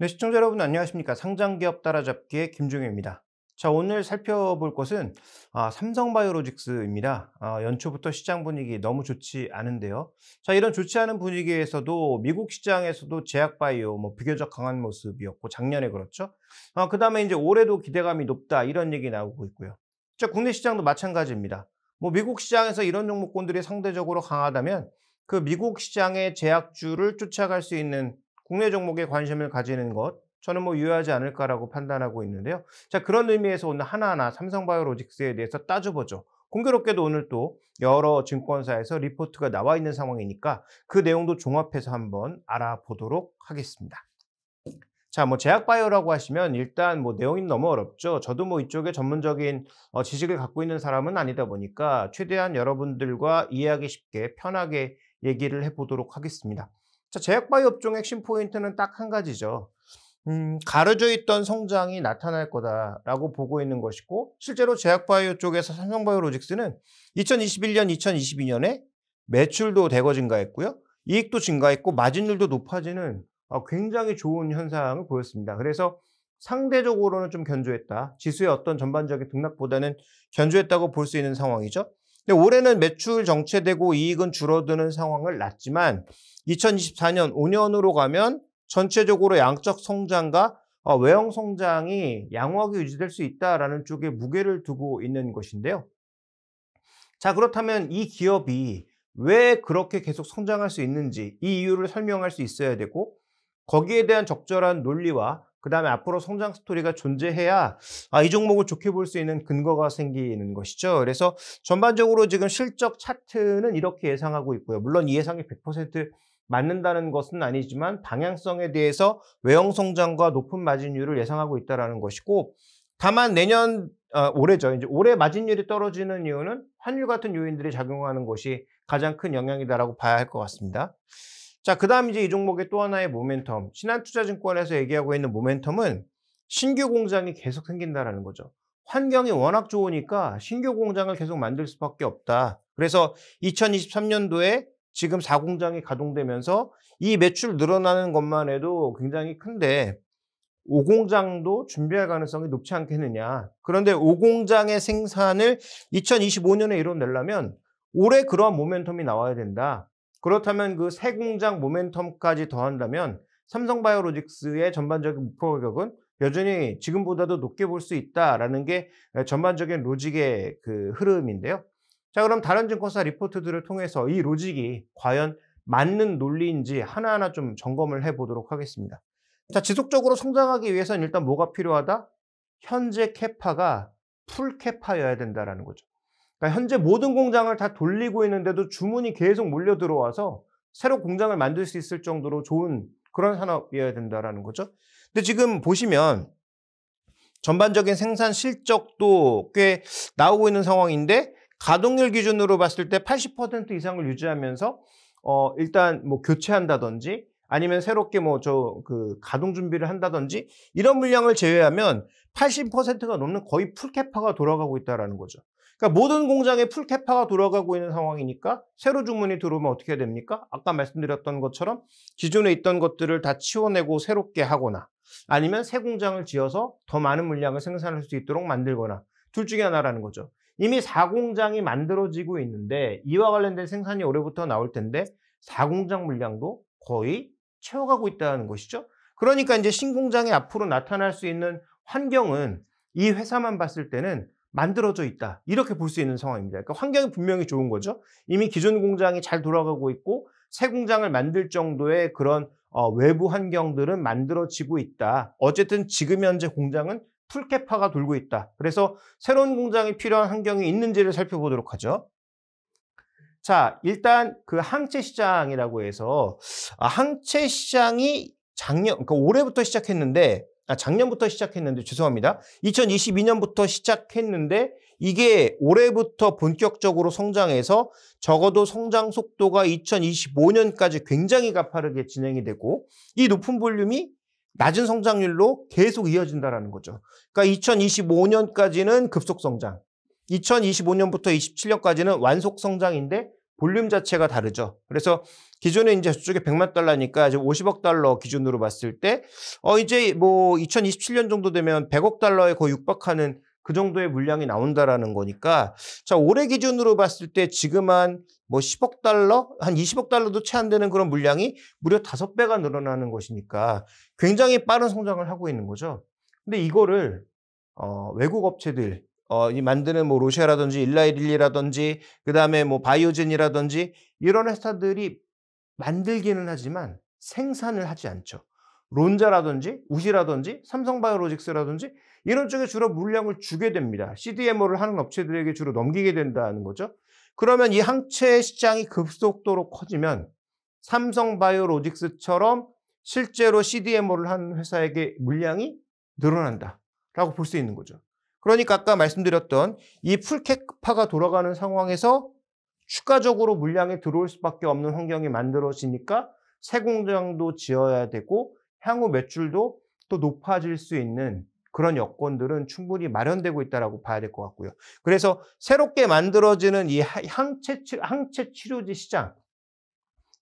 네, 시청자 여러분 안녕하십니까. 상장기업 따라잡기의 김종효입니다. 자, 오늘 살펴볼 것은 아, 삼성바이오로직스입니다. 아, 연초부터 시장 분위기 너무 좋지 않은데요. 자, 이런 좋지 않은 분위기에서도 미국 시장에서도 제약바이오 뭐 비교적 강한 모습이었고 작년에 그렇죠. 아, 어, 그 다음에 이제 올해도 기대감이 높다 이런 얘기 나오고 있고요. 자, 국내 시장도 마찬가지입니다. 뭐 미국 시장에서 이런 종목군들이 상대적으로 강하다면 그 미국 시장의 제약주를 쫓아갈 수 있는 국내 종목에 관심을 가지는 것 저는 뭐 유효하지 않을까라고 판단하고 있는데요. 자 그런 의미에서 오늘 하나하나 삼성바이오로직스에 대해서 따져보죠. 공교롭게도 오늘 또 여러 증권사에서 리포트가 나와 있는 상황이니까 그 내용도 종합해서 한번 알아보도록 하겠습니다. 자, 뭐 제약바이오라고 하시면 일단 뭐 내용이 너무 어렵죠. 저도 뭐 이쪽에 전문적인 어, 지식을 갖고 있는 사람은 아니다 보니까 최대한 여러분들과 이해하기 쉽게 편하게 얘기를 해보도록 하겠습니다. 자, 제약바이 업종의 핵심 포인트는 딱 한 가지죠. 음, 가려져 있던 성장이 나타날 거다라고 보고 있는 것이고 실제로 제약바이오 쪽에서 삼성바이오로직스는 2021년, 2022년에 매출도 대거 증가했고요. 이익도 증가했고 마진율도 높아지는 어, 굉장히 좋은 현상을 보였습니다. 그래서 상대적으로는 좀 견조했다. 지수의 어떤 전반적인 등락보다는 견조했다고 볼 수 있는 상황이죠. 올해는 매출 정체되고 이익은 줄어드는 상황을 났지만 2024년 5년으로 가면 전체적으로 양적 성장과 어, 외형 성장이 양호하게 유지될 수 있다라는 쪽에 무게를 두고 있는 것인데요. 자, 그렇다면 이 기업이 왜 그렇게 계속 성장할 수 있는지 이 이유를 설명할 수 있어야 되고 거기에 대한 적절한 논리와 그 다음에 앞으로 성장 스토리가 존재해야 아, 이 종목을 좋게 볼 수 있는 근거가 생기는 것이죠. 그래서 전반적으로 지금 실적 차트는 이렇게 예상하고 있고요. 물론 이 예상이 100% 맞는다는 것은 아니지만 방향성에 대해서 외형 성장과 높은 마진율을 예상하고 있다는 것이고 다만 내년 어, 올해죠. 이제 올해 마진율이 떨어지는 이유는 환율 같은 요인들이 작용하는 것이 가장 큰 영향이다라고 봐야 할 것 같습니다. 자, 그 다음 이제 이 종목의 또 하나의 모멘텀. 신한투자증권에서 얘기하고 있는 모멘텀은 신규 공장이 계속 생긴다라는 거죠. 환경이 워낙 좋으니까 신규 공장을 계속 만들 수밖에 없다. 그래서 2023년도에 지금 4공장이 가동되면서 이 매출 늘어나는 것만 해도 굉장히 큰데 5공장도 준비할 가능성이 높지 않겠느냐. 그런데 5공장의 생산을 2025년에 이뤄내려면 올해 그러한 모멘텀이 나와야 된다. 그렇다면 그 새 공장 모멘텀까지 더한다면 삼성바이오로직스의 전반적인 목표 가격은 여전히 지금보다도 높게 볼 수 있다라는 게 전반적인 로직의 그 흐름인데요. 자, 그럼 다른 증권사 리포트들을 통해서 이 로직이 과연 맞는 논리인지 하나하나 좀 점검을 해 보도록 하겠습니다. 자, 지속적으로 성장하기 위해서는 일단 뭐가 필요하다? 현재 캐파가 풀 캐파여야 된다라는 거죠. 그러니까 현재 모든 공장을 다 돌리고 있는데도 주문이 계속 몰려 들어와서 새로 공장을 만들 수 있을 정도로 좋은 그런 산업이어야 된다라는 거죠. 근데 지금 보시면 전반적인 생산 실적도 꽤 나오고 있는 상황인데 가동률 기준으로 봤을 때 80% 이상을 유지하면서 어 일단 뭐 교체한다든지 아니면 새롭게 뭐 저 그 가동 준비를 한다든지 이런 물량을 제외하면 80%가 넘는 거의 풀캐파가 돌아가고 있다라는 거죠. 그러니까 모든 공장에 풀캐파가 돌아가고 있는 상황이니까 새로 주문이 들어오면 어떻게 해야 됩니까? 아까 말씀드렸던 것처럼 기존에 있던 것들을 다 치워내고 새롭게 하거나 아니면 새 공장을 지어서 더 많은 물량을 생산할 수 있도록 만들거나 둘 중에 하나라는 거죠. 이미 4공장이 만들어지고 있는데 이와 관련된 생산이 올해부터 나올 텐데 4공장 물량도 거의 채워가고 있다는 것이죠. 그러니까 이제 신공장이 앞으로 나타날 수 있는 환경은 이 회사만 봤을 때는 만들어져 있다. 이렇게 볼 수 있는 상황입니다. 그러니까 환경이 분명히 좋은 거죠. 이미 기존 공장이 잘 돌아가고 있고 새 공장을 만들 정도의 그런 어, 외부 환경들은 만들어지고 있다. 어쨌든 지금 현재 공장은 풀캡파가 돌고 있다. 그래서 새로운 공장이 필요한 환경이 있는지를 살펴보도록 하죠. 자, 일단 그 항체 시장이라고 해서 아, 항체 시장이 작년 그러니까 올해부터 시작했는데 아, 작년부터 시작했는데 죄송합니다. 2022년부터 시작했는데 이게 올해부터 본격적으로 성장해서 적어도 성장 속도가 2025년까지 굉장히 가파르게 진행이 되고 이 높은 볼륨이 낮은 성장률로 계속 이어진다라는 거죠. 그러니까 2025년까지는 급속 성장, 2025년부터 27년까지는 완속 성장인데 볼륨 자체가 다르죠. 그래서 기존에 이제 저쪽에 100만 달러니까 이제 50억 달러 기준으로 봤을 때, 어, 이제 뭐 2027년 정도 되면 100억 달러에 거의 육박하는 그 정도의 물량이 나온다라는 거니까, 자, 올해 기준으로 봤을 때 지금 한 뭐 10억 달러? 한 20억 달러도 채 안 되는 그런 물량이 무려 5배가 늘어나는 것이니까 굉장히 빠른 성장을 하고 있는 거죠. 근데 이거를, 어, 외국 업체들, 어, 이 만드는 뭐 로시아라든지 일라이릴리라든지그 다음에 뭐 바이오젠이라든지 이런 회사들이 만들기는 하지만 생산을 하지 않죠. 론자라든지 우시라든지 삼성바이오로직스라든지 이런 쪽에 주로 물량을 주게 됩니다. CDMO를 하는 업체들에게 주로 넘기게 된다는 거죠. 그러면 이 항체 시장이 급속도로 커지면 삼성바이오로직스처럼 실제로 CDMO를 하는 회사에게 물량이 늘어난다라고 볼 수 있는 거죠. 그러니까 아까 말씀드렸던 이 풀캡파가 돌아가는 상황에서 추가적으로 물량이 들어올 수밖에 없는 환경이 만들어지니까 새 공장도 지어야 되고 향후 매출도 또 높아질 수 있는 그런 여건들은 충분히 마련되고 있다라고 봐야 될 것 같고요. 그래서 새롭게 만들어지는 이 항체 치 항체 치료제 시장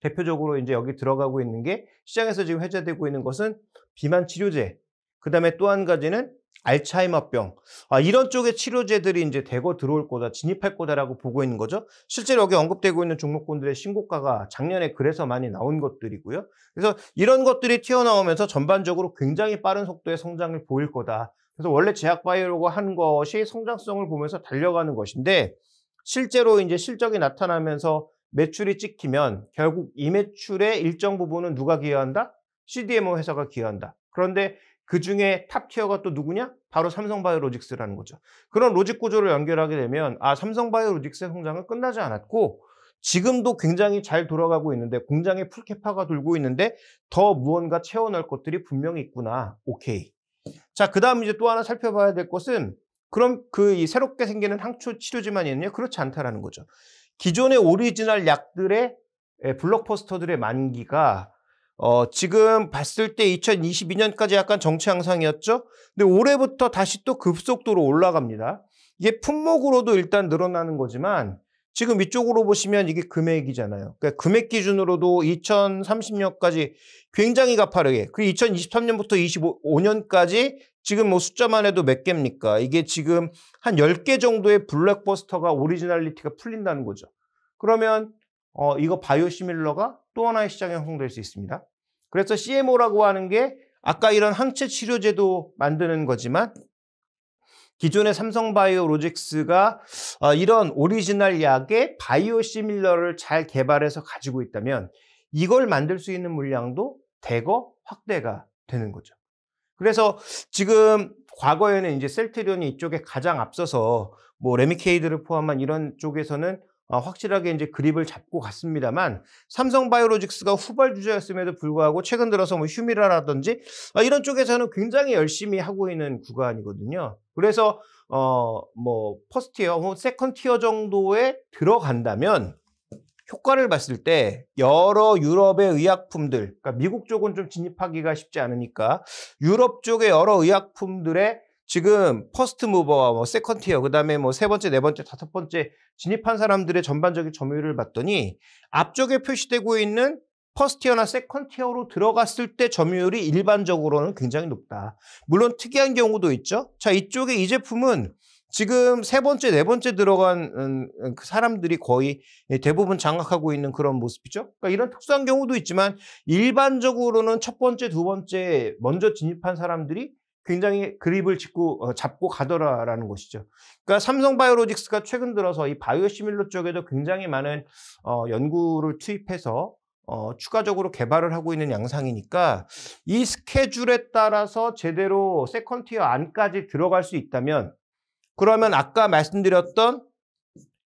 대표적으로 이제 여기 들어가고 있는 게 시장에서 지금 해제되고 있는 것은 비만 치료제. 그다음에 또 한 가지는 알츠하이머병 아, 이런 쪽의 치료제들이 이제 대거 들어올 거다 진입할 거다라고 보고 있는 거죠 실제로 여기 언급되고 있는 종목군들의 신고가가 작년에 그래서 많이 나온 것들이고요 그래서 이런 것들이 튀어나오면서 전반적으로 굉장히 빠른 속도의 성장을 보일 거다 그래서 원래 제약바이오라고 한 것이 성장성을 보면서 달려가는 것인데 실제로 이제 실적이 나타나면서 매출이 찍히면 결국 이 매출의 일정 부분은 누가 기여한다? CDMO 회사가 기여한다 그런데 그 중에 탑티어가 또 누구냐? 바로 삼성바이오로직스라는 거죠. 그런 로직 구조를 연결하게 되면 아 삼성바이오로직스의 성장은 끝나지 않았고 지금도 굉장히 잘 돌아가고 있는데 공장에 풀캐파가 돌고 있는데 더 무언가 채워낼 것들이 분명히 있구나. 오케이. 자, 그 다음 이제 또 하나 살펴봐야 될 것은 그럼 그 새롭게 생기는 항초 치료제만 있느냐? 그렇지 않다라는 거죠. 기존의 오리지널 약들의 예, 블록버스터들의 만기가 어, 지금 봤을 때 2022년까지 약간 정체 양상이었죠. 근데 올해부터 다시 또 급속도로 올라갑니다. 이게 품목으로도 일단 늘어나는 거지만 지금 위쪽으로 보시면 이게 금액이잖아요. 그러니까 금액 기준으로도 2030년까지 굉장히 가파르게 그 2023년부터 25년까지 지금 뭐 숫자만 해도 몇 개입니까? 이게 지금 한 10개 정도의 블랙버스터가 오리지널리티가 풀린다는 거죠. 그러면 어, 이거 바이오시밀러가 또 하나의 시장에 형성될 수 있습니다. 그래서 CMO라고 하는 게 아까 이런 항체 치료제도 만드는 거지만 기존의 삼성바이오 로직스가 어, 이런 오리지널 약의 바이오시밀러를 잘 개발해서 가지고 있다면 이걸 만들 수 있는 물량도 대거 확대가 되는 거죠. 그래서 지금 과거에는 이제 셀트리온이 이쪽에 가장 앞서서 뭐 레미케이드를 포함한 이런 쪽에서는 아, 확실하게 이제 그립을 잡고 갔습니다만 삼성바이오로직스가 후발 주자였음에도 불구하고 최근 들어서 뭐 휴미라라든지 아, 이런 쪽에서는 굉장히 열심히 하고 있는 구간이거든요. 그래서 어뭐퍼스 티어, 혹 뭐 세컨 티어 정도에 들어간다면 효과를 봤을 때 여러 유럽의 의약품들, 그러니까 미국 쪽은 좀 진입하기가 쉽지 않으니까 유럽 쪽의 여러 의약품들의 지금 퍼스트 무버와 뭐 세컨 티어, 그 다음에 뭐 세 번째, 네 번째, 다섯 번째 진입한 사람들의 전반적인 점유율을 봤더니 앞쪽에 표시되고 있는 퍼스 티어나 세컨 티어로 들어갔을 때 점유율이 일반적으로는 굉장히 높다. 물론 특이한 경우도 있죠. 자, 이쪽에 이 제품은 지금 세 번째, 네 번째 들어간 음, 음, 그 사람들이 거의 대부분 장악하고 있는 그런 모습이죠. 그러니까 이런 특수한 경우도 있지만 일반적으로는 첫 번째, 두 번째 먼저 진입한 사람들이 굉장히 그립을 짓고 어, 잡고 가더라라는 것이죠. 그러니까 삼성바이오로직스가 최근 들어서 이 바이오시밀러 쪽에도 굉장히 많은 어, 연구를 투입해서 어, 추가적으로 개발을 하고 있는 양상이니까 이 스케줄에 따라서 제대로 세컨티어 안까지 들어갈 수 있다면 그러면 아까 말씀드렸던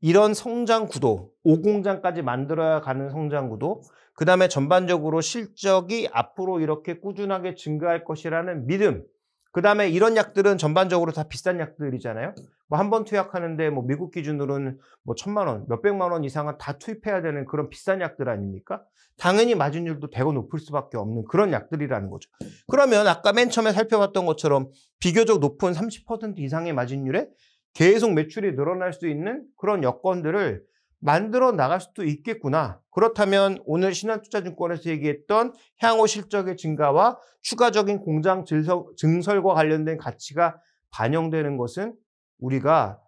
이런 성장 구도, 5공장까지 만들어야 가는 성장 구도, 그 다음에 전반적으로 실적이 앞으로 이렇게 꾸준하게 증가할 것이라는 믿음, 그 다음에 이런 약들은 전반적으로 다 비싼 약들이잖아요. 뭐 한 번 투약하는데 뭐 미국 기준으로는 뭐 천만 원, 몇백만 원 이상은 다 투입해야 되는 그런 비싼 약들 아닙니까? 당연히 마진율도 대거 높을 수밖에 없는 그런 약들이라는 거죠. 그러면 아까 맨 처음에 살펴봤던 것처럼 비교적 높은 30% 이상의 마진율에 계속 매출이 늘어날 수 있는 그런 여건들을 만들어 나갈 수도 있겠구나. 그렇다면 오늘 신한투자증권에서 얘기했던 향후 실적의 증가와 추가적인 공장 증설과 관련된 가치가 반영되는 것은 우리가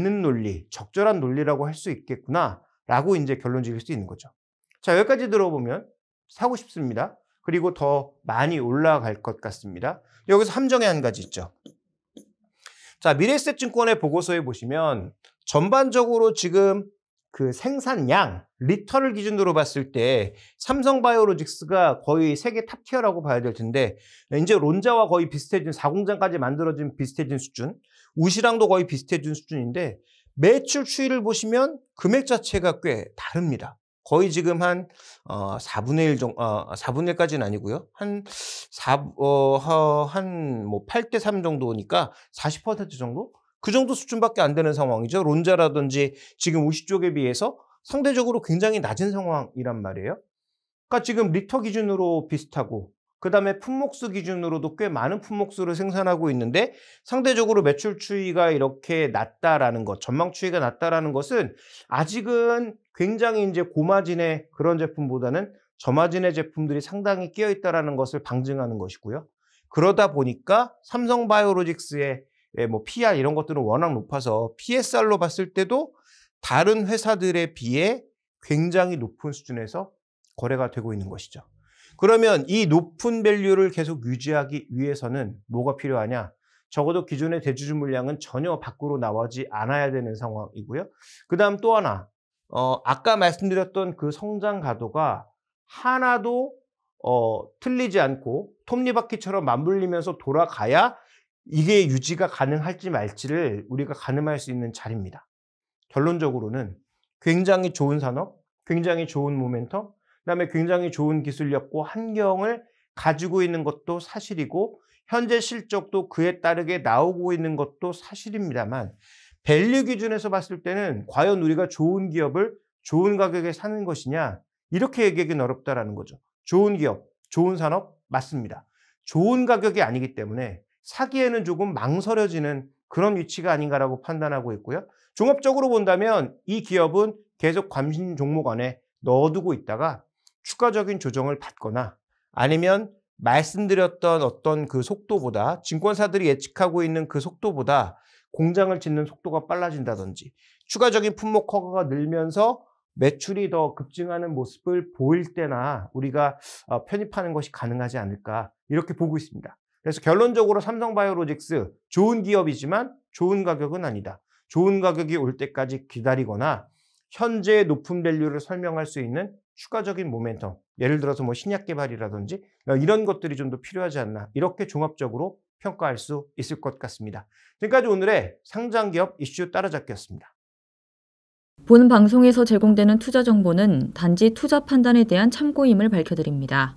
맞는 논리, 적절한 논리라고 할 수 있겠구나. 라고 이제 결론 지을 수 있는 거죠. 자, 여기까지 들어보면 사고 싶습니다. 그리고 더 많이 올라갈 것 같습니다. 여기서 함정의 한 가지 있죠. 자, 미래세셋증권의 보고서에 보시면 전반적으로 지금 그 생산량, 리터를 기준으로 봤을 때 삼성바이오로직스가 거의 세계 탑티어라고 봐야 될 텐데 이제 론자와 거의 비슷해진 4공장까지 만들어진 비슷해진 수준 우시랑도 거의 비슷해진 수준인데 매출 추이를 보시면 금액 자체가 꽤 다릅니다. 거의 지금 한 어, 4분의 1 정도, 어, 4분의 1까지는 아니고요. 한 4, 어, 한뭐 8대 3 정도니까 40% 정도? 그 정도 수준밖에 안 되는 상황이죠. 론자라든지 지금 5 0 쪽에 비해서 상대적으로 굉장히 낮은 상황이란 말이에요. 그러니까 지금 리터 기준으로 비슷하고 그 다음에 품목수 기준으로도 꽤 많은 품목수를 생산하고 있는데 상대적으로 매출 추이가 이렇게 낮다라는 것, 전망 추이가 낮다라는 것은 아직은 굉장히 이제 고마진의 그런 제품보다는 저마진의 제품들이 상당히 끼어 있다라는 것을 방증하는 것이고요. 그러다 보니까 삼성바이오로직스의 예, 뭐 PR 이런 것들은 워낙 높아서 PSR로 봤을 때도 다른 회사들에 비해 굉장히 높은 수준에서 거래가 되고 있는 것이죠. 그러면 이 높은 밸류를 계속 유지하기 위해서는 뭐가 필요하냐? 적어도 기존의 대주주 물량은 전혀 밖으로 나오지 않아야 되는 상황이고요. 그 다음 또 하나, 어, 아까 말씀드렸던 그 성장 가도가 하나도 어, 틀리지 않고 톱니바퀴처럼 맞물리면서 돌아가야 이게 유지가 가능할지 말지를 우리가 가늠할 수 있는 자리입니다. 결론적으로는 굉장히 좋은 산업, 굉장히 좋은 모멘텀, 그다음에 굉장히 좋은 기술력과 환경을 가지고 있는 것도 사실이고 현재 실적도 그에 따르게 나오고 있는 것도 사실입니다만 밸류 기준에서 봤을 때는 과연 우리가 좋은 기업을 좋은 가격에 사는 것이냐 이렇게 얘기하기는 어렵다라는 거죠. 좋은 기업, 좋은 산업 맞습니다. 좋은 가격이 아니기 때문에 사기에는 조금 망설여지는 그런 위치가 아닌가라고 판단하고 있고요. 종합적으로 본다면 이 기업은 계속 관심 종목 안에 넣어두고 있다가 추가적인 조정을 받거나 아니면 말씀드렸던 어떤 그 속도보다 증권사들이 예측하고 있는 그 속도보다 공장을 짓는 속도가 빨라진다든지 추가적인 품목 허가가 늘면서 매출이 더 급증하는 모습을 보일 때나 우리가 어, 편입하는 것이 가능하지 않을까 이렇게 보고 있습니다. 그래서 결론적으로 삼성바이오로직스 좋은 기업이지만 좋은 가격은 아니다. 좋은 가격이 올 때까지 기다리거나 현재의 높은 밸류를 설명할 수 있는 추가적인 모멘텀, 예를 들어서 뭐 신약 개발이라든지 어, 이런 것들이 좀 더 필요하지 않나 이렇게 종합적으로 평가할 수 있을 것 같습니다. 지금까지 오늘의 상장 기업 이슈 따라잡기였습니다. 본 방송에서 제공되는 투자 정보는 단지 투자 판단에 대한 참고임을 밝혀드립니다.